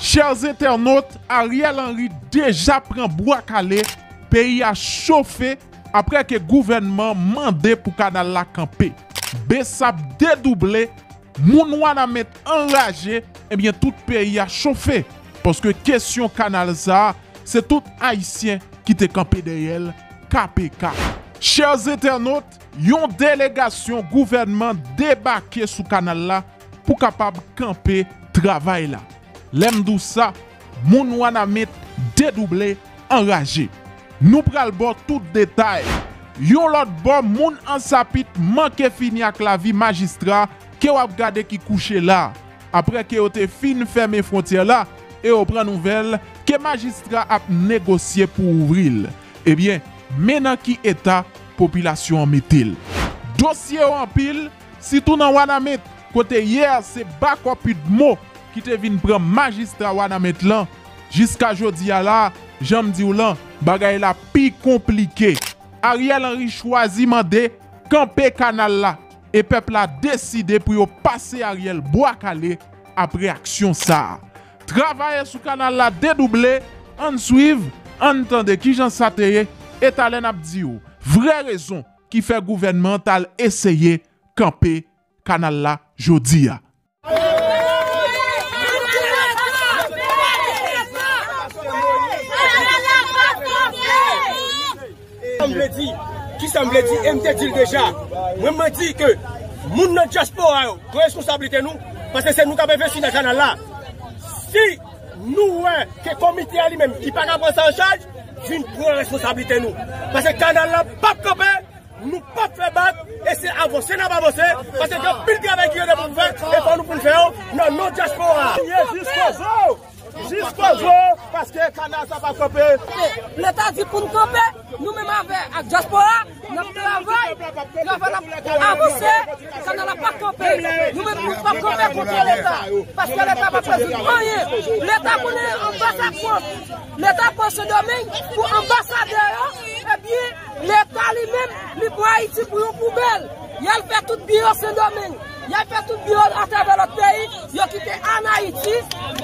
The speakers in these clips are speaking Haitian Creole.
Chers eternote, Ariel Henry deja pren brou akale, peyi a chofe apre ke gouvenman mande pou kanal la kampe. Besap dedouble, moun wana met enraje, ebyen eh tout peyi a chofe. Poske kesyon kanal za, se tout haisyen ki te kampe deyel, kape ka. Chers eternote, yon delegasyon gouvenman debake sou kanal la, pou kapab kampe travay la. Lem dou sa, moun wana met dedouble enraje. Nou pral bo tout detay. Yon lot bo moun ansapit manke fini ak la vi magistra ke wap gade ki kouche la. Apre ke ote fin ferme frontye la, e o pran nouvel ke magistra ap negosye pou ouvril. Ebyen, menan ki eta, populasyon metil. Dosye wampil, si tou nan wana met Kote yer se bak wapit mo ki te vin pran magistra wana met lan. Jiska jodi ya la, jan mdi ou lan, bagay la pi komplike. Ariel Henry chwazi mande kampe kanal la. E pepl la deside pou yo pase Ariel bo akale apre aksyon sa. Travaye sou kanal la dedouble, an suiv, an tande ki jan sateye et alen ap di ou. Vre rezon ki fe gouvenmental eseye kampe kanal. kanal la jodi a. Kanal la jodi a. Kanal la jodi a. Kanal la jodi a. Ki sanble di, ki sanble di, mte dil deja, mwen mwen di ke moun nan jaspo a yo, kwa resfonsabilite nou, pase se nou ka beve su nan kanal la. Si nou wè, ke komite a li men, ki pa ka prese an chaj, joun kwa resfonsabilite nou. Pase kanal la bako be, Nou patre bat, e se avose nan vavose, sa se fye pilge ave gye de pou fwe, e pa nou pou fwe yo, nan nou diaspora. Jis ko zo, jis ko zo, paske kanal sa pa kope. L'Etat zi pou nou kope, nou mè mè avose a diaspora, nan pou avose, avose, kanal la pa kope. Nou mè pou fwe kope kontre l'Etat, paske l'Etat pa fwe zi. L'Etat pou nou ambasade fwons, l'Etat fwons se domen, pou ambasade yo, e bi, Le tali men li ba iti buyon pou bel. Yal pe tout biyo sen domen, yal pe tout biyo an terbelot peyi, yal ki te an Haiti,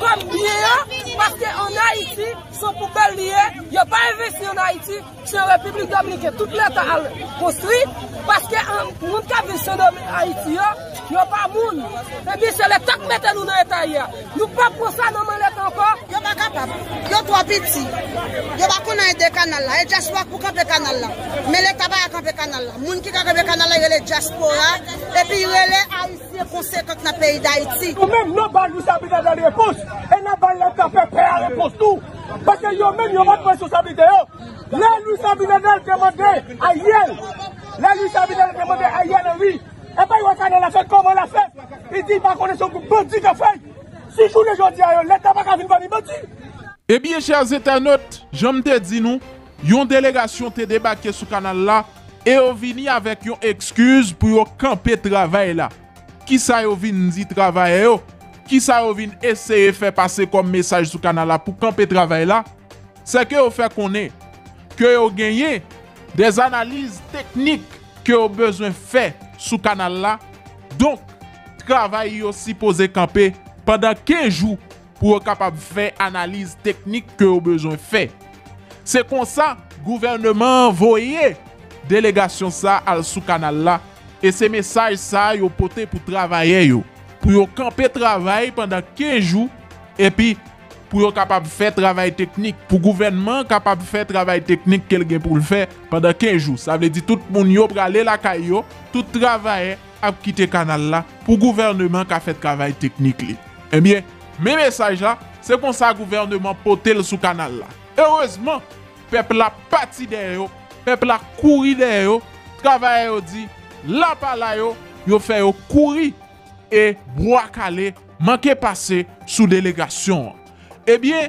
kom biyo, paske an Haiti son poupe liye, yal pa investi an Haiti, se republik dominike, tout le ta al postri, paske an, moun ka investi sen domen Haiti yo, yal pa moun, pebi eh se le tak mette nou nan etay ya, nou pa pro sa nan man let anko. Yo pa kapap, non, yo to apiti, yo pa kou nan etay kanal la, e jaswa kou kape kanal la, pou an, epi yon lè a yisi yon konse kak nan peyi da iti. Mèm nan ban lousa bide nan repos, e nan ban lè tapè pey an repos nou, pake yon mèm yon vat mwen sou sabide yo. Lan lousa bide nan lè temode a yel, lan lousa bide nan temode a yel enwi, e bay yon kanel la fèk koman la fèk, e di man konè sou kou pedi de fèk, si chou lè jodi a eh yon, lè tabak avil vani pedi. E biye chè az etanot, jom te di nou, yon delegasyon te debake sou kanal la, E yo vini avek yon ekskuz pou yo kampe travay la. Ki sa yo vini zi travay yo? Ki sa yo vini eseye fè pase kom mesaj sou kanal la pou kampe travay la? Se ke yo fè konen? Ke yo genye? Dez analize teknik ke yo bezwen fè sou kanal la. Donk, travay yo si pose kampe pandan ke jou pou yo kapab fè analize teknik ke yo bezwen fè. Se konsan, gouvernement voye. Delegasyon sa al sou kanal la E se mesaj sa yo pote pou travaye yo Pou yo kampe travaye Pendan kenjou E pi pou yo kapab fè travaye teknik Pou gouvenman kapab fè travaye teknik Kel gen pou l fè Pendan kenjou Sa vle di tout moun yo prale la kayo Tout travaye ap kite kanal la Pou gouvenman ka fè travaye teknik li E bien, me mesaj la Se kon sa gouvenman pote l sou kanal la E rozman Pep la pati de yo peuple a couru derrière yo, travail dit, là par là yo, yo fait courir et bois calé, manqué passé sous délégation. Eh bien,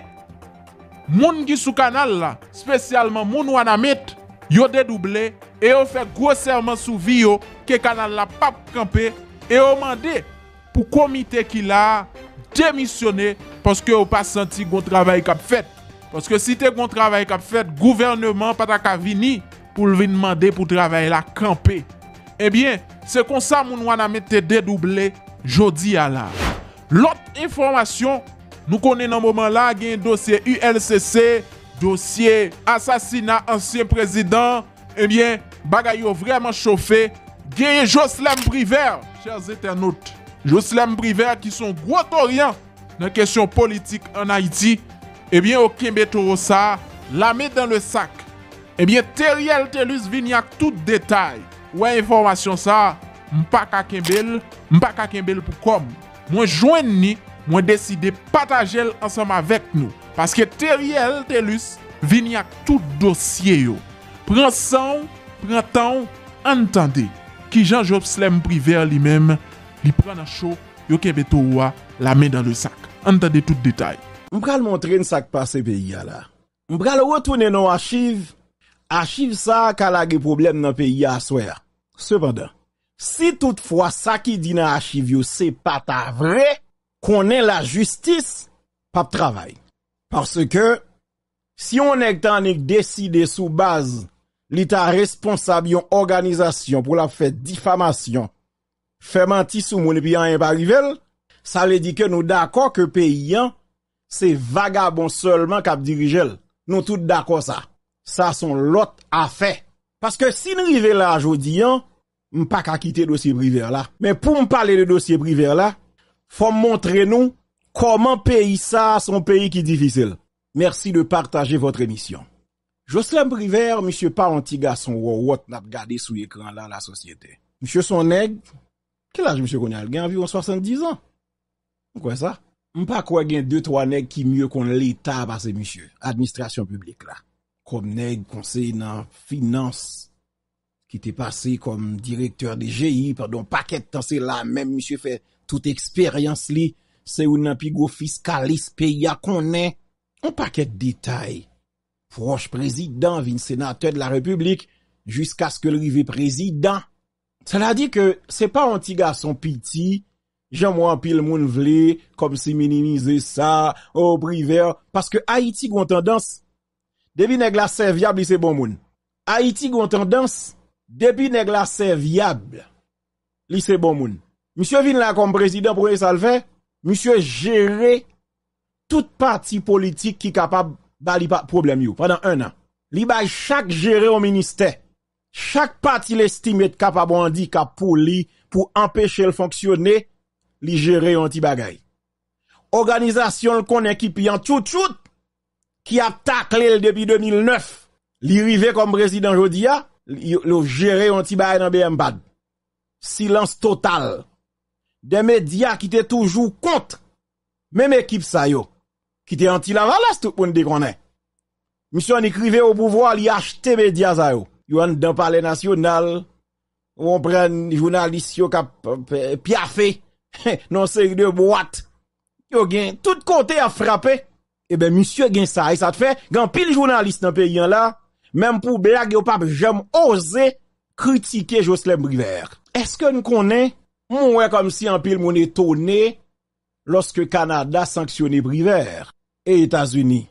moun qui sous canal là, spécialement moun ils yo dédoublé et ont fait grossièrement sous vide que canal la pas campé et ont mandé pour comité qu'il l'a démissionné parce que yo pas senti gon travail kap fait. Paske si te kon travay kap fet, gouvernement pata ka vini, pou eh l vini mande pou travay la kampe. Ebyen, se konsa moun wana me te dedouble, jodi ya la. Lot informasyon, nou konen nan mouman la, gen dosye ULCC, dosye asasina ansyen prezident, ebyen, bagay yo vreman chofe, gen Joslem Brivert, chers etenout, Joslem Brivert ki son gwo toryan nan kesyon politik an Haiti, Ebyen o Kembe Torosa la me dan le sak Ebyen Teriel Telus vini ak tout detay Ouwe informasyon sa, mpa kakenbel, mpa kakenbel pou kom Mwen jwen ni, mwen deside pata jel ansam avek nou Paske Teriel Telus vini ak tout dosye yo Prensan, prentan, entande Ki Jean-Georges Slem priver li men, li prena chou Yo Kembe Torosa la me dan le sak Entande tout detay Mpral montren sak pa se peyi ya la. Mpral wot wè tounen nou achive, achive sa kalage problem nan peyi ya aswè ya. Se padan, si toutfwa sa ki dina achive yo, se pata vre, konen la justis, pap travay. Parce ke, si yon ek tanek deside sou baz, li ta responsab yon organizasyon pou la fè difamasyon, fè manti sou moun epi an yon parivel, sa le di ke nou dakon ke peyi an Se vagabon solman kap dirijel, nou tout dako sa. Sa son lot a fe. Paske si nou rive la a jodi an, m pa ka kite dosye briver la. Men pou m pale de dosye briver la, fom montre nou koman peyi sa son peyi ki difisil. Mersi de partaje votre emisyon. Joslem Briver, misye pa an tiga son wo wot nap gade sou ekran la la sosyete. Misye son neg, ke laje misye konye algen a vi ou an 70 an? M kwen sa? Mpa kwa gen 2-3 neg ki myo kon l'Etat basè, msye, administrasyon publik la. Kom neg konsey nan finance ki te pasey kom direktor de G.I. Pardon, paket tan se la, msye fè tout eksperyans li, se ou nan pigou fiskalis peya konen. Mpa ket detay. Fronj prezidant vin senatèd la republik jiska sko l'rivé prezidant. Sela di ke se pa ontiga son piti Jan mwen pil moun vle, kom si minimize sa, ou priver, paske Haiti gwen tendans, debi neg la servyab li se bon moun. Haiti gwen tendans, debi neg la servyab, li se bon moun. Monsie vin la kom prezident, monsie jere, tout parti politik ki kapab ba li pa problem yo, padan an an. Li bay chak jere o minister, chak pati lestime et kapab an di kap pou li, pou empeshe l fonksyonne, li jere yon ti bagay. Organizasyon l kon ekip yon chout chout ki ap takle l depi 2009. Li rive kom prezident jodi ya, lo jere yon ti bagay nan BMBAD. Silans total. De media ki te toujou kont, mem ekip sa yo, ki te anti la valas tout poun de konen. Misyon n'ikrive ou bouvoi li achete media sa yo. Yon dan pale nasyonal, yon pren jounalisyon ka eh, pyafe, Non se y de boate, yo gen, tout kote a frape, ebe, eh monsie gen sa, e sa te fe, gen pil jounaliste nan pe yon la, menm pou beya ge ou pape, jem oze kritike Joslem Privert. Eske nou konen, moun wey kom si an pil moun etone, loske Kanada sanksyone Privert, e Etasuni.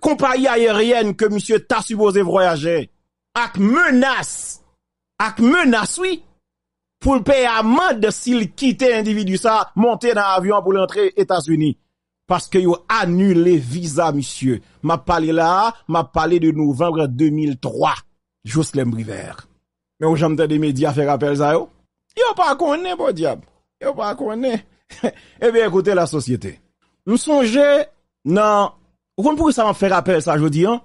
kompany ayeryen ke msye ta suboze vroyaje ak menas ak menas, oui pou l'pey a mad sil kite individu sa monte nan avyon pou l'entre Etats-Unis paske yo anule viza msye, ma pale la ma pale de novembre 2003 jous lembri ver me ou jamte de media fek apel za yo yo pa konen, bo diab yo pa konen ebe, ekote la sosyete nou sonje Nan, ou kon pou ki sa man fè rapel sa jodi an,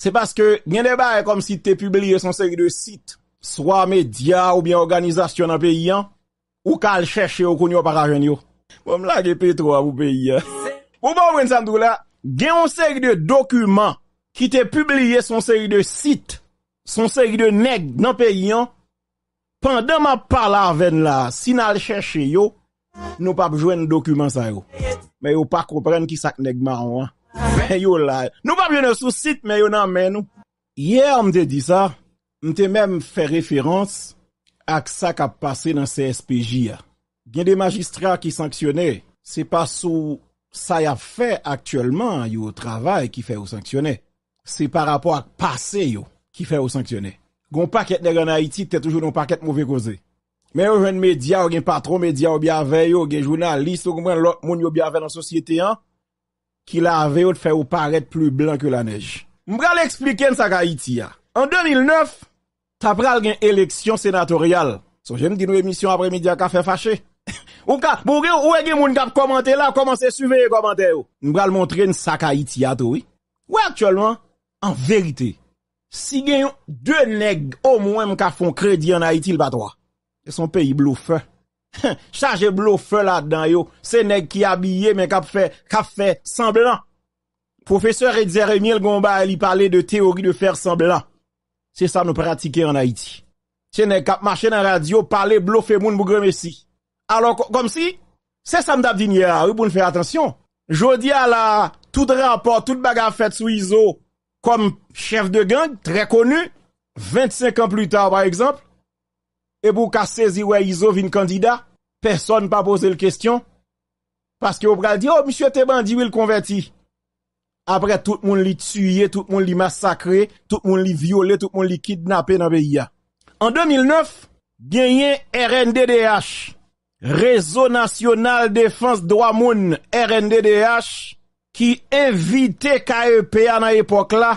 se paske gen de baye kom si te publie son seri de sit, swa media ou bien organizasyon nan peyi an, ou kal chèche yo kon yo parajen yo. Ou m la gen petro a wou peyi an. Ou bon, mwen sandou la, gen yon seri de dokument ki te publie son seri de sit, son seri de neg nan peyi an, pandan ma pala ven la, si nan chèche yo, nou pa pou jwen dokumen sa yo. Mwen yo pa kompren ki sak negman wan. Mwen yo la. Nou pa pjene sou sit mwen yo nan men ou. Yer mte di sa, mte men fè referans ak sak ap pase nan CSPJ ya. Gen de magistra ki sanksyone, se pa sou sa ya fè aktuellement yo travay ki fè ou sanksyone. Se pa rapor ak pase yo ki fè ou sanksyone. Gon pa ket negan Haiti, te toujou non pa ket mouvè koze. Men yo jwen media ou gen patro media ou bi ave yo gen jounalist ou gen moun yo bi ave nan sosyete an ki la ave yo te fè ou paret plu blan ke la nej. Mbra lè eksplike yon saka iti ya. An 2009, ta pral gen eleksyon senatorial. So jenm di nou emisyon apre media ka fè fachè. Ou ka, bou gen ou e gen moun kap komante la ou komanse suve yon e komante yo. Mbra lè montre yon saka iti ya tou. Ou e aktuelman, an verite, si gen yon de neg ou mwen mwen ka fon kredi an a iti l patwa. son pays bluffeur. Charge bluffeur là-dedans, yo. C'est nèg qui habillé, mais qui fait, qui fait semblant. Professeur Edzer Emile Gomba, il parlait de théorie de faire semblant. C'est ça nous pratiquons en Haïti. C'est nèg qui marché dans la radio, parler, bluffer moun bougre messi. Alors, comme si, c'est ça m'dap dit hier, Vous pouvez faire attention. Jodi à la, tout rapport, tout bagarre fait sous ISO, comme chef de gang, très connu, 25 ans plus tard, par exemple, E bou kasezi wey izov in kandida, person pa pose l kestyon, paske ou pral di, oh, misye te bandi, wey l konverti. Apre, tout moun li tsuye, tout moun li masakre, tout moun li viole, tout moun li kidnapen an beya. An 2009, genyen RNDDH, Rezo Nasional Defens Dwa Moun, RNDDH, ki evite KEP an an epok la,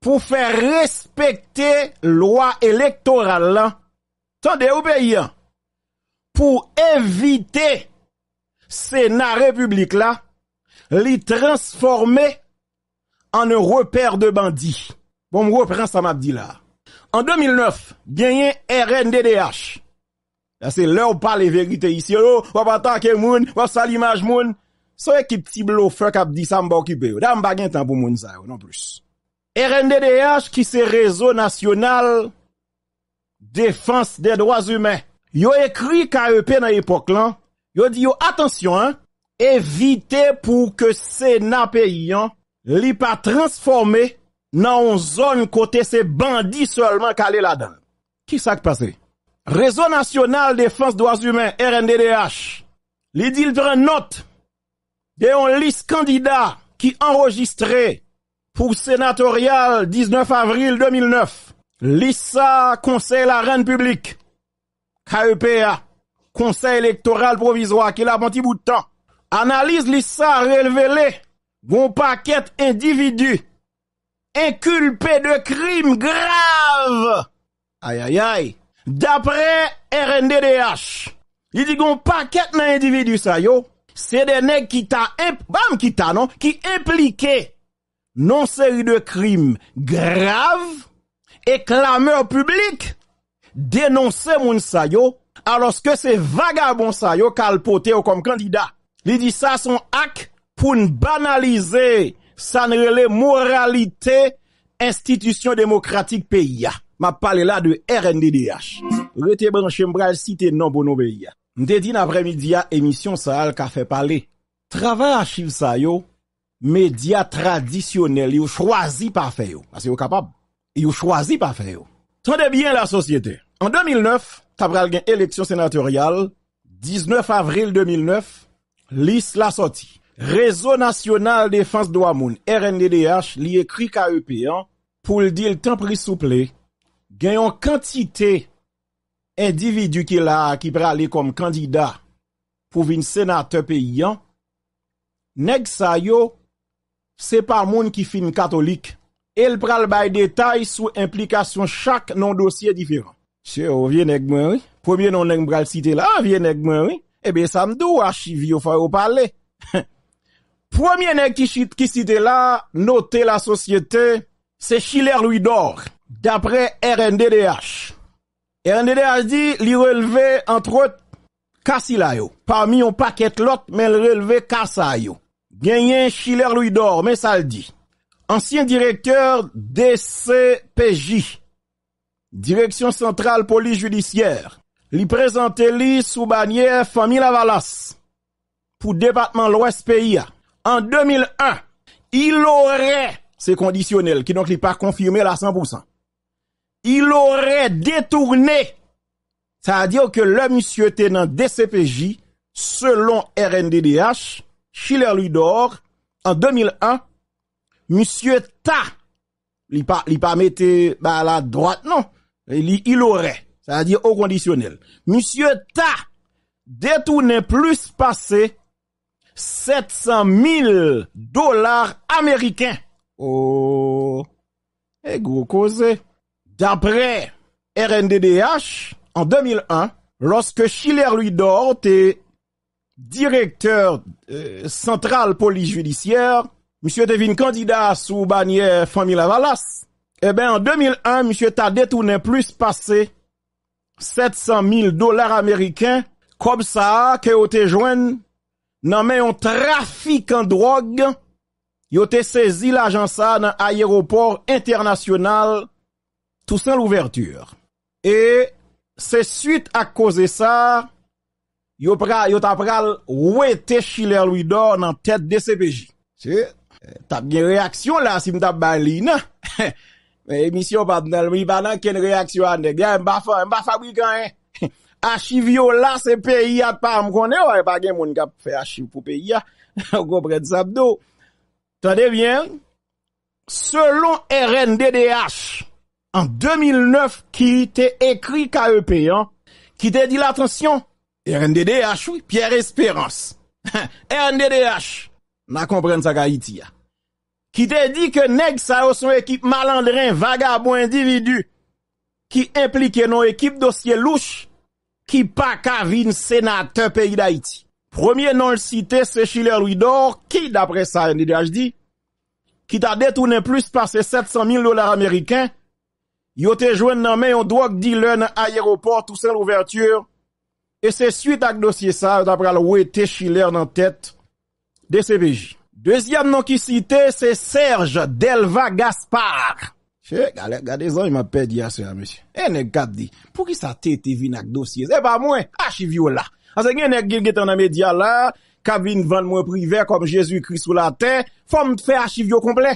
pou fe respekte lwa elektoral la, Sonde oubeyan pou evite sena republik la li transforme an e reper de bandi. Bon mwen repren san ap di la. An 2009, genyen RNDDH. Da se lè ou pa le vekite isi yo. Wap atan ke moun, wap sali maj moun. Soye ki pti blo fok ap di san mba okipe yo. Da m bagen tan pou moun zay yo non plus. RNDDH ki se rezo nasyonal... défense des droits humains. Yo écrit KEP dans l'époque là, yo dit attention hein. évitez pour que Sénat paysan hein, li pas transformer dans une zone côté ces bandits seulement calé là-dedans. Qui ça qui passé Réseau national défense droits humains RNDDH. Li dit prend note de une liste candidat qui enregistré pour sénatorial 19 avril 2009. Lisa, conseil la reine publique. KEPA, conseil électoral provisoire, qui l'a bon bout de temps. Analyse Lisa, révélé, bon paquet individu, inculpé de crimes graves. Aïe, aïe, aïe. D'après RNDDH, il dit qu'on paquet d'individus, ça, yo. C'est des nègres qui t'a, bam, qui t'a, non, qui impliqué non série de crimes graves Eklame ou publik, denonse moun sayo aloske se vagabon sayo kalpote ou kom kandida. Li di sa son ak pou n banalize sanrele moralite institisyon demokratik pe ya. Ma pale la de RNDDH. Rete ben chembrel si te nan bono be ya. Mde di nan premedia emisyon sa al ka fe pale. Trava achive sayo, media tradisyonel yo chwazi pa fe yo. Asi yo kapab. Y ou chwazi pa fe yo. Tande byen la sosyete. En 2009, tabral gen eleksyon senatorial. 19 avril 2009, lis la soti. Rezo nasyonal defans do amoun, RNDDH, li ekri ka EP, pou l di l tan prisouple, gen yon kantite individu ki la ki pre ali kom kandida pou vin senate pe yon. Neg sa yo, se pa moun ki fin katolik. El pral bay detay sou implikasyon chak nan dosye difirman. Che, ou vye neg mwen wè? Premier nan neg mwen al site la, vye neg mwen wè? Ebe, sa mdou a chivi ou fay ou pale. Premier neg ki site la, note la sosyete, se chile rloui dor. Dapre RNDDH. RNDDH di, li releve entrot kasi la yo. Pa mi yon paket lot, men releve kasa yo. Genyen chile rloui dor, men sa l di. ancien directeur DCPJ, Direction Centrale Police Judiciaire, lui présentait lui sous bannière Famille Lavalas pour département l'Ouest pays. En 2001, il aurait, c'est conditionnel, qui donc n'est pas confirmé à 100%, il aurait détourné, c'est-à-dire que le monsieur tenant DCPJ, selon RNDDH, Schiller Ludor, en 2001, monsieur Ta, il pas, pas mettre, à la droite, non. Il, il aurait. C'est-à-dire au conditionnel. Monsieur Ta, détournait plus passé 700 000 dollars américains. Oh. Et gros D'après RNDDH, en 2001, lorsque Schiller lui dort, et directeur euh, central police judiciaire, msye te vin kandidas ou banye fami la valas, e eh ben en 2001 msye ta det ou nen plus pase 700 000 dolar ameriken, kom sa ke yo te jwen nan men yon trafik an drog yo te sezi la jansa nan ayeroport internasyonal tout san l'ouverture. E se suite a koze sa yo ta pral wete chile lwido nan tet de CPJ. Si? Tap gen reaksyon la, si m tap ban li, nan? Eh, emisyon, pardon, mi banan, ken reaksyon an de? Gen, m bafa, m bafa wika, eh. an? Achiv yo la, se peyi at pa, m konen, wè pa gen mouni kap fey achiv pou peyi, an? Ou kompren sabdo? Tade vyen, selon RNDDH, an 2009, ki te ekri KEP, an? Ki te di l'atensyon? RNDDH, wè, Pierre Esperance. RNDDH, nan kompren sa ka iti, an? Ki te di ke neg sa yo sou ekip malandren, vagabo, individu, ki implike nou ekip dosye louch ki pa kavin senat te peyi da iti. Premier nou l'cite se chile rwi dor, ki dapre sa yon IDHD, ki ta detounen plus par se 700 000 $ Amerikan, yo te jwen nan men yon drok dilen a ayeroport ou sen l'ouverture, e se suite ak dosye sa dapre al wete chile rwi nan tet de CPJ. Dezyam nan ki site, se Serge Delva Gaspard. Che, gade zan, jman pedi ase an, mesye. E, ne gade, pou ki sa tete vin ak dosye? E, pa mwen, achivyo la. Ase gen, ne gil getan an me diya la, kabin van mwen prive, kom Jezu kri sou la ten, fom fè achivyo komple.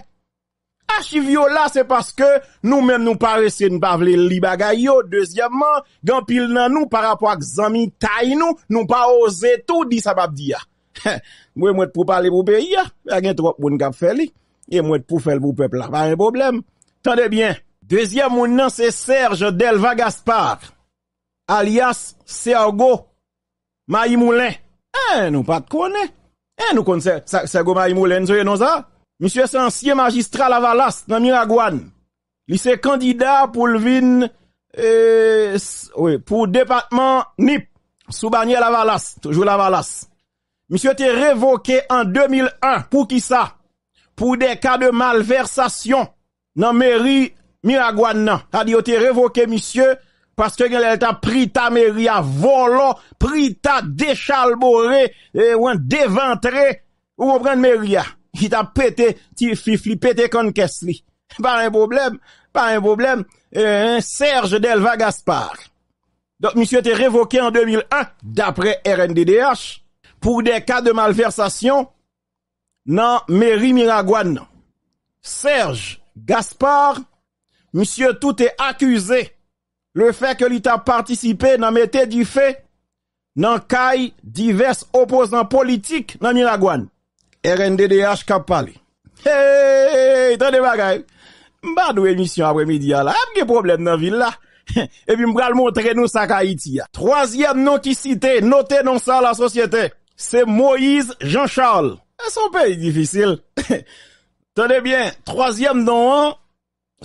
Achivyo la, se paske, nou men nou pare se nou pa vle li bagay yo. Dezyamman, gen pil nan nou, para pou ak zami tay nou, nou pa oze tou, di sa bab diya. Mwen mwen pou pali pou peyi ya A gen trok moun kap feli E mwen pou fel pou pepla Tande bien Dezyam moun nan se Serge Delva Gaspar Alias Sergo Maimoulen E nou pat kone E nou kon Sergo Maimoulen Monsie senciye magistra lavalas Nan mi ragwan Lise kandida pou lvin E Pou depatman nip Soubanyel avalas Toujou lavalas Monsieur était révoqué en 2001. Pour qui ça? Pour des cas de malversation dans mairie Miraguana. cest à était révoqué, monsieur, parce que a pris ta mairie à volant, pris ta déchalboré, et ou déventré, ou prendre mairie. Ah? Il t'a pété, il fifli, pété comme Pas un problème, pas un problème. un hein, Serge Delva Gaspard. Donc, monsieur était révoqué en 2001, d'après RNDDH pour des cas de malversation dans mairie Miragouane. Serge Gaspard, monsieur tout est accusé le fait que l'État a participé dans mettez du fait dans caille divers opposants politiques dans Miragouane. RNDDH kap parlé. Hey, des bagaille. Bah, nous, émission après-midi là, a problème dans ville là. Et puis m'bral montrer nous ça Haïti. Troisième nom qui notez non ça la société. Se Moïse Jean-Charles. A eh, son pe yi difisil. Tande bien, troasyem don an,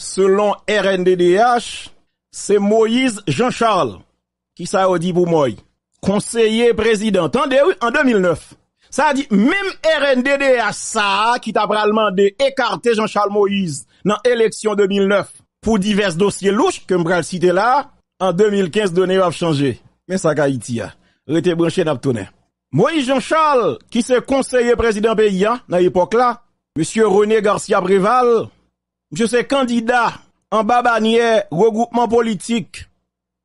selon RNDDH, se Moïse Jean-Charles, ki sa yi ou di pou mouy. Konseye prezident. Tande, en 2009. Sa di, mem RNDDH sa, ki ta pral mande ekarte Jean-Charles Moïse nan eleksyon 2009. Pou divers dosye louch, ke m pral cite la, an 2015, donen wap chanje. Men sa ga iti ya. Rete branchen ap tonen. Moïse Jean-Charles, qui s'est conseiller président pays, hein, dans l'époque là, Monsieur René Garcia Bréval, monsieur c'est candidat en bas regroupement politique,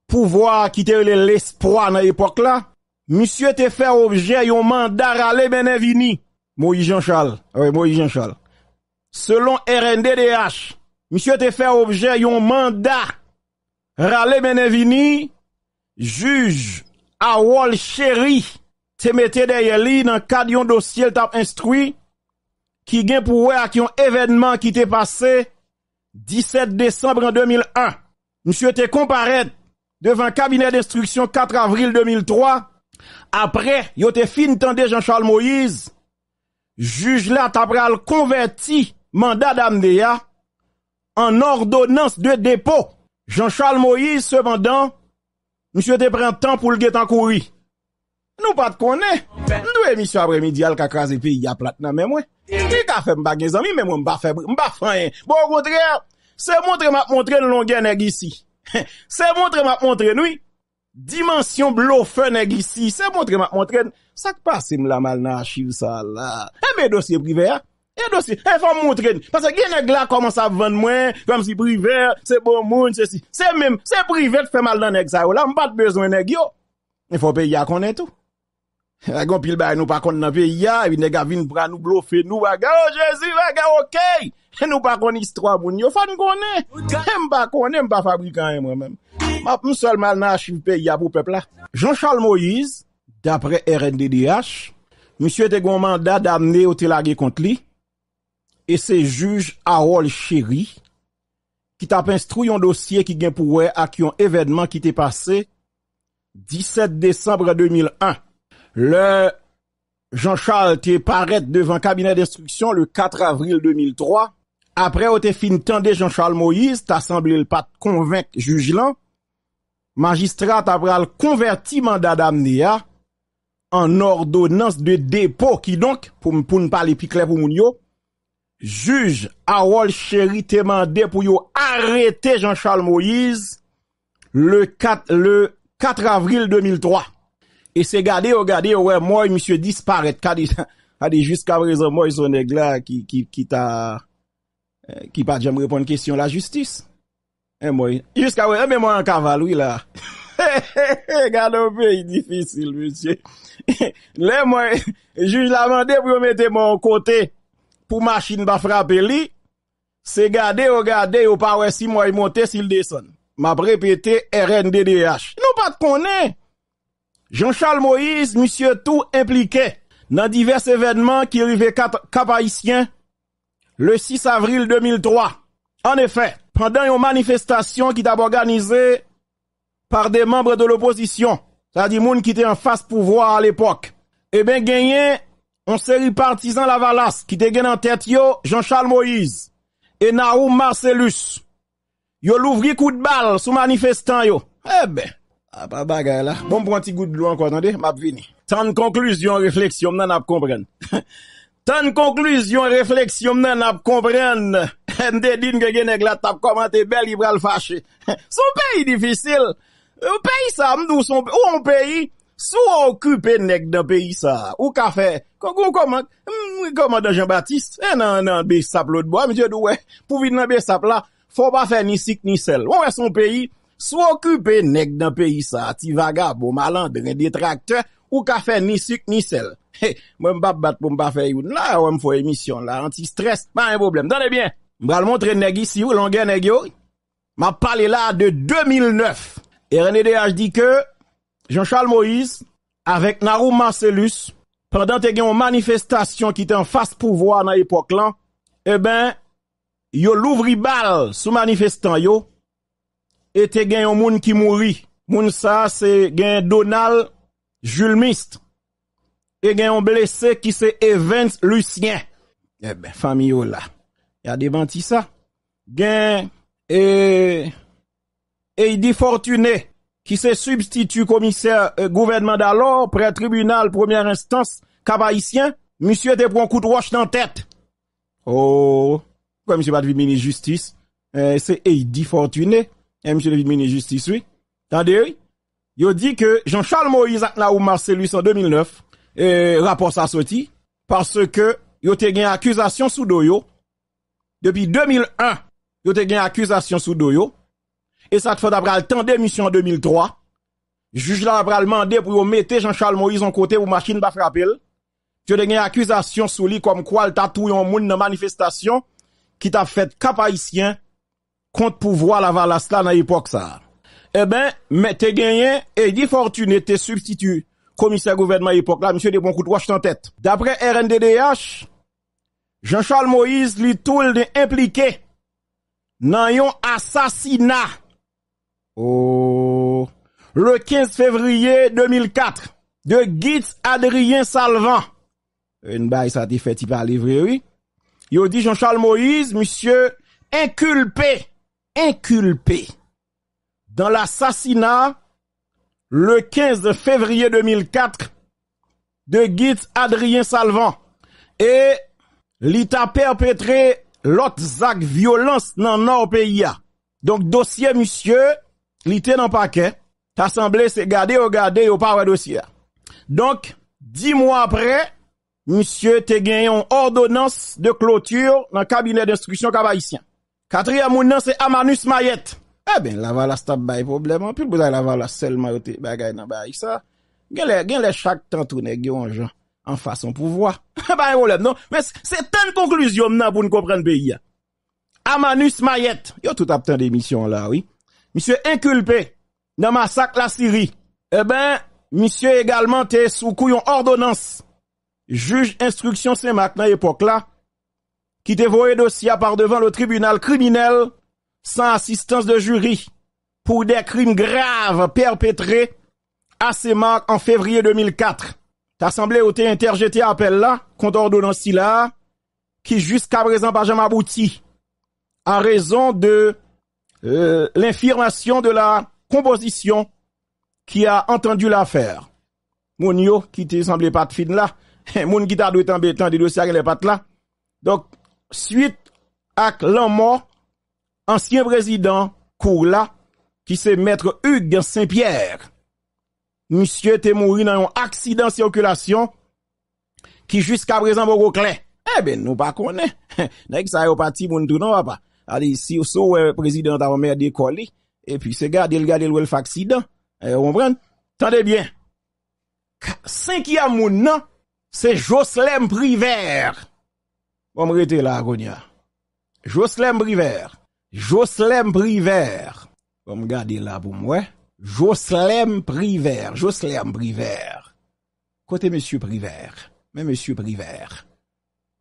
pouvoir quitter était l'espoir dans l'époque là, monsieur te fait objet un mandat raleigh Benevini, Moïse Jean-Charles, ah oui, Moïse Jean-Charles. Selon RNDDH, monsieur te fait objet un mandat raleigh Benevini, juge à Wall Chéri, te mette deye li nan kade yon dosye l tap instrui, ki gen pou we ak yon evenman ki te pase, 17 Desembre 2001, msye te komparen devan Kabinet Destruksyon 4 Avril 2003, apre, yo te fin tande Jean-Charles Moïse, juj la tapre al konverti manda d'Amdea, an ordonans de depo. Jean-Charles Moïse, sebandan, msye te pren tan pou l getan kouri, Nou pat konen, nou e misyo apre mi di al kakran se pi ya plat nan men mwen. Ti eh ka fe mba gen zami, men mwen mba fe mba fanyen. Bon, koutre, se moun tre map moun tre loun non gen neg isi. Se moun tre map moun tre noui, dimansyon blofe neg isi. Se moun tre map moun tre, sak pa si mla mal nan chiv sa la. E me dosye prive ya. E dosye, e fwa moun tre. Pase gen neg la koman sa vande mwen, koman si prive, se bon moun, se si. Se moun, se prive te fe mal nan neg sa yo la, mba te bezwen neg yo. E fwa pe ya konen tou. Ragon pil bay nou pa kont nan ve ya, evi nega vin pran nou blofe nou baga, o oh, Jezi baga okey, nou pa kont istro a moun yo, fany konen, m pa konen, m pa fabrikan en mwen men. Map m selman nan achimpe ya pou pepla. Jean-Charles Moïse, dapre RNDDH, msye te gwa manda damne o telage kont li, e se juj Arol Chéri, ki tapen strou yon dosye ki gen pou we ak yon evenman ki te pase, 17 Desembre 2001, Le Jean-Charles te paret devant kabinet d'instruction le 4 avril 2003 apre ou te finitande Jean-Charles Moïse, ta semblil pat konvenk jujilan magistrat apre al konvertiman d'Adam Nea an ordonans de depo ki donk pou mpoun pali pi klep ou moun yo juj a wol chéri teman depo yo arete Jean-Charles Moïse le 4 avril 2003 E se gade ou gade ou e mwoy msye disparet kade jiska vrezen mwoy son e glan ki pa jem repon kestyon la justis. E mwoy, jiska wè, e mwen mwen an kaval wila. Gade ou pè yi difisil msye. Le mwen, juj la mwen depromete mwen kote pou machin ba frape li. Se gade ou gade ou pa wè si mwen yi monte sil deson. Ma brepete RNDDH. Nou pat konen. Jean-Charles Moïse, monsieur tout impliqué dans divers événements qui arrivaient cap haïtien le 6 avril 2003. En effet, pendant une manifestation qui était organisée par des membres de l'opposition, c'est-à-dire gens qui était en face pouvoir à l'époque, eh bien, gagné on série partisan Lavalas qui était gagné en tête Jean-Charles Moïse et Naoum Marcellus. Yo l'ouvri coup de balle sous manifestant yo. Eh ben, A ah, pa bagay la. Bon pou an ti gout blou an kwa tande, map vini. Tan konkluzyon refleksyon mnen ap kompren. Tan konkluzyon refleksyon mnen ap kompren. Nde din gen gen nek la tap komante bel ibral fache. Son peyi difisil. Ou peyi sa mdou son peyi. Ou ou peyi sou okupe nek den peyi sa. Ou ka fe. Koko komak. Koma de Jean-Baptiste. E nan be saplot bo. Mje dowe pou vin nan be sapla. Fon pa fe ni sik ni sel. Ou e son peyi. Swa okupe neg nan peyi sa, ti vaga pou malan, denge detrakte, ou kafe ni suk ni sel. He, mwen mbap bat pou mbap fe yon, la ou mfo emisyon la, anti-stres, pa yon problem. Dan e bien, mbra l montre neg isi ou, longen neg yo, ma pale la de 2009. E Rene DH di ke, Jean-Charles Moïse, avek Naro Marcelus, pendan te gen yon manifestasyon ki te an fass pouvoi nan epok lan, e ben, yo louvri bal sou manifestan yo, E te gen yon moun ki mouri. Moun sa se gen Donald Jules Mist. E gen yon blese ki se Evans Lucien. E ben, fami yo la. Ya devanti sa. Gen e, Eidi Fortuné. Ki se substitu komisè e, gouvernement d'alor. Pre tribunal, premier instance. Kabaissien. Monsie te pron koutou wach nan tèt. O, kwa monsie bat vimini justice. Euh, se Eidi Fortuné. M. David Mene Justice, oui. Tande, yo di ke Jean-Charles Moïse ak la ou Marcelus en 2009, rapport sa soti, parce ke yo te gen akusasyon sou do yo, depi 2001, yo te gen akusasyon sou do yo, e sa te fote apre al tendemisyon en 2003, juj la apre al mande pou yo mete Jean-Charles Moïse an kote ou machine pa frapel, yo te gen akusasyon sou li kom kwa al tatou yon moun nan manifestasyon, ki ta fete kapayisyen, Contre pouvoir la valas la époque ça eh ben, et ben, mettez et et dit Fortuné te substitu Commissaire gouvernement à là, monsieur de bon de roche en tête. D'après RNDDH, Jean-Charles Moïse lui tout de impliqué dans un assassinat oh. le 15 février 2004 de Gitz Adrien Salvan. une bay sa te dit, Jean-Charles Moïse, Monsieur inculpé inculpé dans l'assassinat le 15 février 2004 de Guy Adrien Salvan et l'État perpétré l'autre zak violence dans nord pays Donc dossier monsieur, était dans paquet, t'as semblé se garder au pas dossier. Donc dix mois après, monsieur te gagné une ordonnance de clôture dans le cabinet d'instruction cabaïtien. Katriya moun nan se Amanus Mayet. E ben lavala stab baye problem an. Pi l boudan lavala sel mayote bagay nan baye sa. Gen le chak tan toune gyo an jan. An fason pou vwa. E baye problem nan. Men se ten konkluzyon nan pou nou komprenne baye ya. Amanus Mayet. Yo tout ap ten demisyon la oui. Misyon inkulpe nan masak la siri. E eh ben misyon egalman te sou kou yon ordonans. Juj instruksyon se mak nan epok la. qui dévoyait dossier par devant le tribunal criminel sans assistance de jury pour des crimes graves perpétrés à ses marques en février 2004. L'Assemblée a été interjeté appel là contre ordonnance là qui jusqu'à présent pas jamais abouti à raison de euh, l'infirmation de la composition qui a entendu l'affaire. Mounio, qui te semblé pas de fin là, mon qui t'a dû embêtant des dossiers avec les pattes là. Donc, suite ak lanman, ansyen prezident, Kourla, ki se metre Hug, Saint-Pierre, misye te mouri nan yon aksidan sirkulasyon, ki jiska prezant boroklen, ebe nou pa konen, nèk sa ayopati moun toutan wapa, ali si ou so euh, prezident avon mè dekoli, e pi se gade l gade l wèl faksidan, e eh, yon pren, tante bien, 5 yamoun nan, se Joslem Privert, On me rete là, Agonia. Jocelyn Briver. Jocelyn Briver. On me garde là pour moi. Jocelyn Briver. Jocelyn Briver. Côté Monsieur Briver. Mais Monsieur Briver.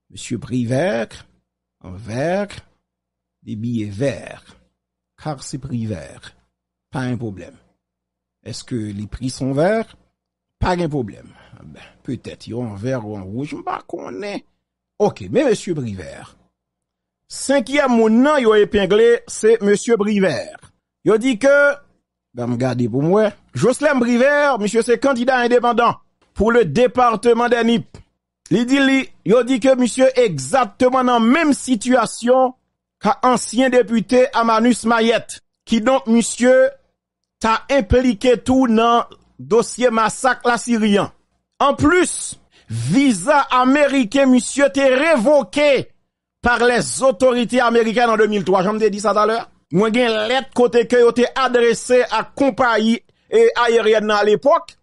Monsieur Briver. En vert. Des billets verts. Car c'est Privert. Pas un problème. Est-ce que les prix sont verts? Pas un problème. Ah ben, peut-être, ils ont en vert ou un rouge. Je ne sais pas qu'on est. Ok, men M. Brivert, sen ki yam moun nan yo epengle, se M. Brivert. Yo di ke, joslem Brivert, M. se kandida independant, pou le departement denip. Li di li, yo di ke M. egzatman nan menm situasyon ka ansyen depute Amanus Mayet, ki donk M. ta implike tou nan dosye masak la Sirian. En plus, visa américain, monsieur, t'es révoqué par les autorités américaines en 2003. J'en ai dit ça tout à l'heure. Moi, j'ai lettre côté que t'es adressé à compagnie aérienne à l'époque.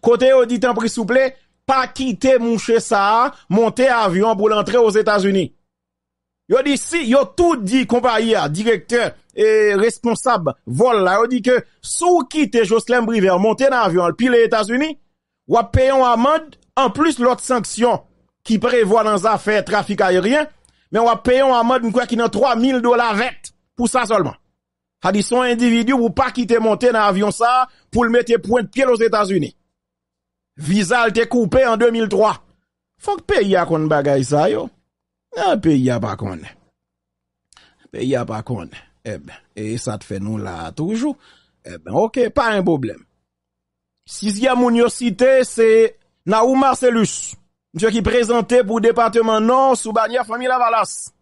Côté au dit un prix souple, pas quitter mon ça, monter avion pour l'entrée aux États-Unis. Yo dit si, yo tout dit compagnie, ah, directeur et responsable vol là, yo dit que sous quitter Jocelyn Briver, monter dans avion, puis les États-Unis, ou payer une amende en plus l'autre sanction qui prévoit dans affaires trafic aérien, mais on va payer une amende qui est 3000 dollars vête pour ça seulement. cest à individu pour pas quitter monter dans avion ça pour le mettre point de pied aux États-Unis. Visa était coupé en 2003. Faut que pays a qu'on bagaille ça yo. Un pays a pas qu'on. Pays a pas qu'on. Eh ben, et ça te fait nous là toujours. Eh ben, OK, pas un problème. Sixième université, cité, c'est Naou Marcellus, monsieur qui présentait pour département non sous bannière famille Lavalas.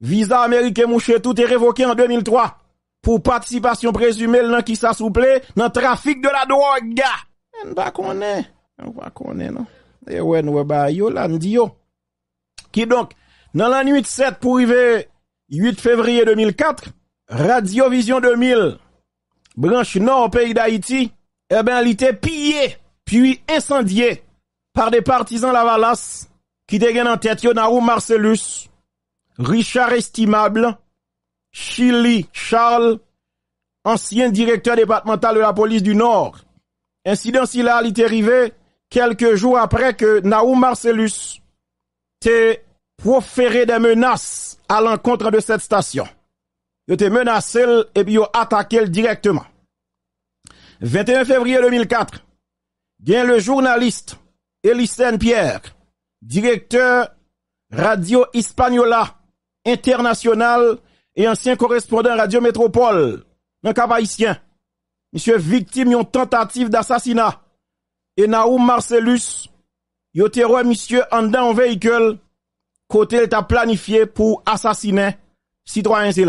Visa américain mouché tout est révoqué en 2003 pour participation présumée dans qui s'assouplait dans le trafic de la drogue. On pas est, On pas est, non. ouais bah, yo Qui donc dans la nuit 7 pour arriver 8 février 2004, Radio Vision 2000 branche nord pays d'Haïti, eh ben il était pillé puis incendié par des partisans Lavalas qui dégainent en tête Naou Marcellus, Richard Estimable, Chili Charles, ancien directeur départemental de la police du Nord. Incident s'il a été arrivé quelques jours après que Naou Marcellus t'ait proféré des menaces à l'encontre de cette station. Il été menacé et puis il attaqué directement. 21 février 2004, Bien le journaliste Elisen Pierre, directeur Radio Hispaniola International et ancien correspondant Radio Métropole un cap Monsieur victime une tentative d'assassinat. Et Naoum Marcellus, yo un monsieur en véhicule côté t'a planifié pour assassiner citoyen c'est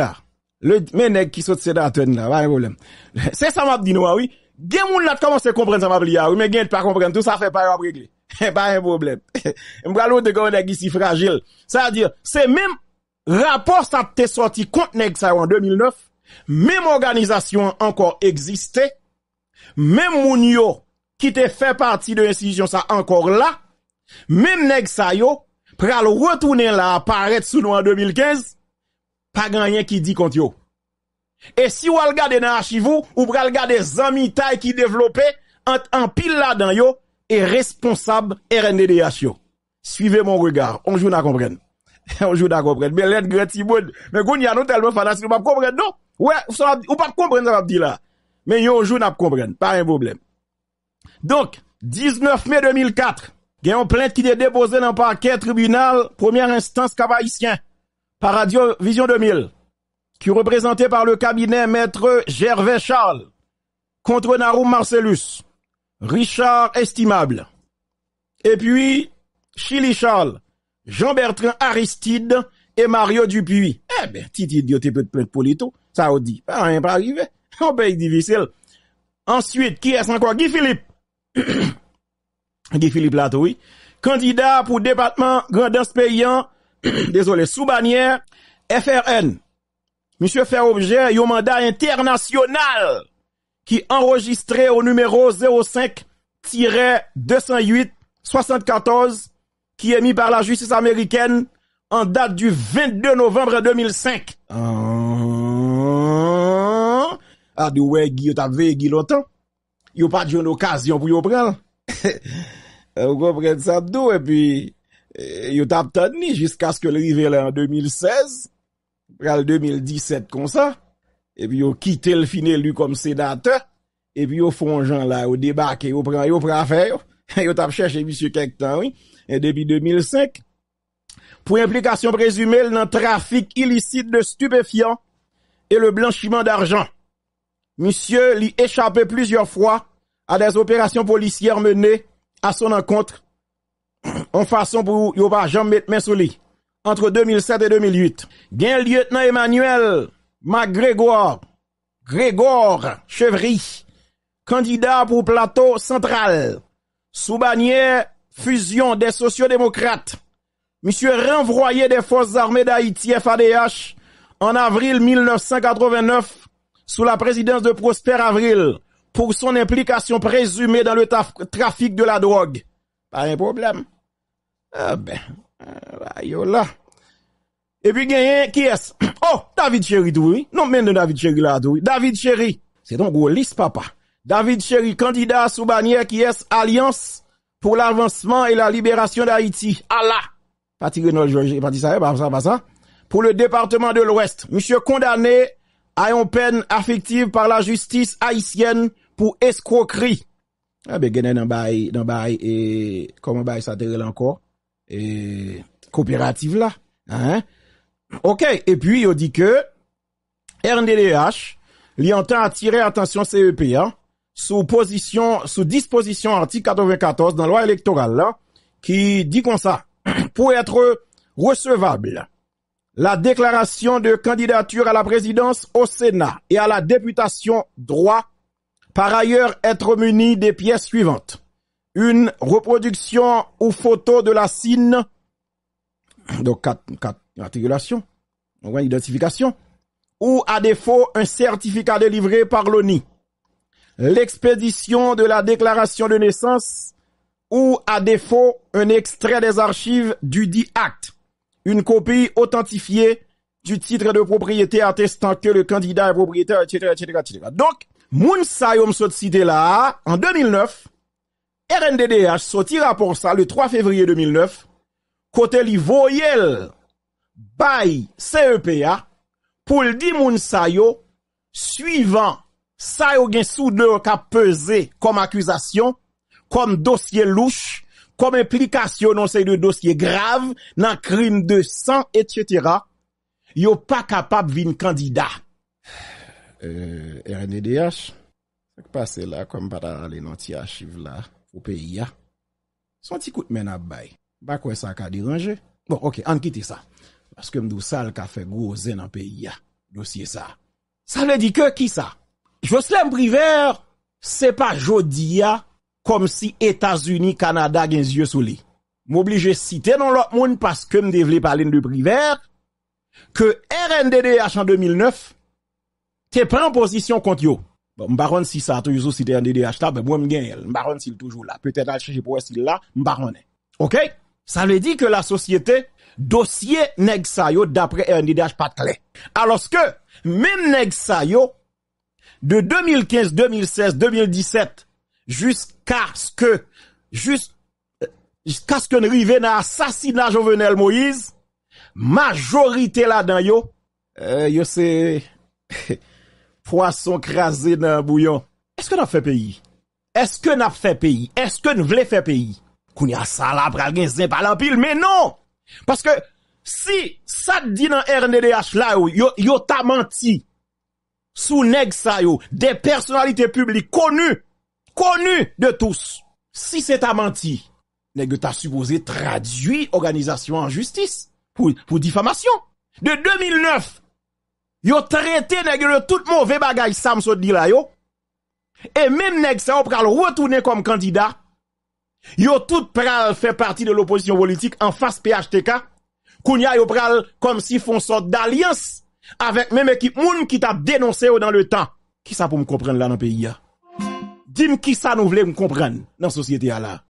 Le ménèg qui saute sédateur là, pas de problème. C'est ça m'a dit ah oui. Gen moun la te koman se kompren sa map li ya, ou men gen te pa kompren, tout sa fe pa yo ap regle. E pa yon problem. Mbra lou te koman la gi si fragil. Sa a dir, se men rapor sa te te sorti kont neg sa yo an 2009, men moun organizasyon ankor egziste, men moun yo ki te fe parti de insisyon sa ankor la, men neg sa yo, pre alo retounen la aparet sou nou an 2015, pa gen yon ki di kont yo. Et si vous regardez dans l'archive, vous pouvez regarder amis Taille qui développait un pile là-dedans, yo, et responsable RNDDH, Suivez mon regard. On joue n'a comprenne. On joue n'a comprenne. Mais l'aide gratibode. Mais vous y a tellement fanatique, on pas comprendre, non? Ouais, pouvez pas comprendre, que va dire là. Mais vous, on joue n'a comprenne. Pas un problème. Donc, 19 mai 2004, il y a une plainte qui est déposée dans le parquet tribunal, première instance cap par Radio Vision 2000 qui est représenté par le cabinet maître Gervais Charles, contre Narum Marcellus, Richard Estimable, et puis Chili Charles, Jean-Bertrand Aristide et Mario Dupuis. Eh ben, titi idiot, peut être Polito, ça on dit, pas rien pas arrivé, on paye difficile. Ensuite, qui est-ce encore? Guy Philippe. Guy Philippe Lato, Candidat pour département Grandes payant, désolé, sous bannière, FRN monsieur fait objet un mandat international qui enregistré au numéro 05-208 74 qui est mis par la justice américaine en date du 22 novembre 2005. Ah, de ouais, vu longtemps. pas d'une occasion pour yo prendre. Vous comprenez ça, d'où, et puis, eh, yo t'a jusqu'à ce que le rivière en 2016. pral 2017 kon sa, epi yo kite l finel li kom seda te, epi yo fon jan la, yo debak, yo pran afer, yo tap chèche misye kek tan, epi 2005, pou implikasyon prezume, nan trafik ilisit de stupéfyan, e le blanchiment d'arjan, misye li échapè plusieurs fwa, a des operasyon polisyèr menè, a son an kontre, an fason pou yo pa jan men soli, entre 2007 et 2008. Gain lieutenant Emmanuel MacGregor, Grégor Chevry, candidat pour plateau central, sous bannière fusion des sociodémocrates. Monsieur renvoyé des forces armées d'Haïti FADH en avril 1989 sous la présidence de Prosper Avril pour son implication présumée dans le trafic de la drogue. Pas un problème. Ah ben, La ah, yo la E pi genyen, ki es? Oh, David Sherry dwi Non men de David Sherry la dwi David Sherry Se donk ou lis papa David Sherry, kandida soubaniye ki es Alians pou l'avansman e la liberasyon da Haiti Ala Pati genyon, pati sawe, pa sa, pa eh, sa Pou le departement de l'Ouest Mishyo kondane ayon pen afiktiv par la justis haisyen pou eskrokri A ah, be genyen nan baye, nan baye e komon baye sa terrel anko et coopérative là. Hein? Ok, et puis il dit que RNDDH e lui entend attirer attention CEPA hein, sous position, sous disposition article 94 dans la loi électorale là, qui dit comme ça, pour être recevable, la déclaration de candidature à la présidence au Sénat et à la députation droit, par ailleurs être munie des pièces suivantes une reproduction ou photo de la signe. Donc, quatre, quatre Donc, identification. Ou, à défaut, un certificat délivré par l'ONI. L'expédition de la déclaration de naissance. Ou, à défaut, un extrait des archives du dit acte. Une copie authentifiée du titre de propriété attestant que le candidat est propriétaire, etc., etc., etc. Donc, moun sa cité là, en 2009, RNDDH sotira ponsa le 3 fevriye 2009 kote li voyel bay CEPA pou l di moun sayo suivant sayo gen sou deo ka peze kom akwizasyon, kom dosye louch, kom implikasyon non sey de dosye grav nan krim de san, etc. yo pa kapap vin kandida. Euh, RNDDH ek pase la kom pata rale non ti achive la. Ou peyi ya. Son ti kout men ap bay. Bak wè sa ka diranje. Bon, ok, an ki te sa. Bas kem dou sal ka fe grozen an peyi ya. Yo siye sa. Sa me di ke ki sa. Jve slèm priver, se pa jodi ya, kom si Etasuni, Kanada gen zye sou li. M'oblije site nan lop moun, pas kem devle palen de priver, ke RNDD achan 2009, te pren posisyon kont yo. Bon, mba ron si sa tou yo sou si te yon DDH la, be mwen mgen el. Mba ron si l toujou la. Pe ten al chaje pou wè si l la, mba ron e. Ok? Sa me di ke la sosyete dosye neg sa yo dapre e yon DDH patle. Alos ke, men neg sa yo, de 2015, 2016, 2017, jus kask ke, jus, jus kask ke nriven a asasina jovenel Moïse, majorite la dan yo, euh, yo se, he, Poison krasi nan bouyon. Eske nan fe peyi? Eske nan fe peyi? Eske nou vle fe peyi? Kouni a salap, pral gen zin palan pil, men non! Paske si sa di nan RNDH la yo, yo ta manti. Sou neg sa yo, de personalite publik konu, konu de tous. Si se ta manti, neg ta supose tradui organizasyon an justice pou difamasyon. De 2009 an, Yo traité nèg tout mauvais bagage Samson dit là yo. Et même nèg ça on pral retourner comme candidat. Yo tout pral fait partie de l'opposition politique en face PHTK. Kounya yo pral comme si font sorte d'alliance avec même équipe moun qui t'a dénoncé dans le temps. Qui ça pour me comprendre là dans le pays Dis-moi qui ça nous voulait me comprendre dans la société là.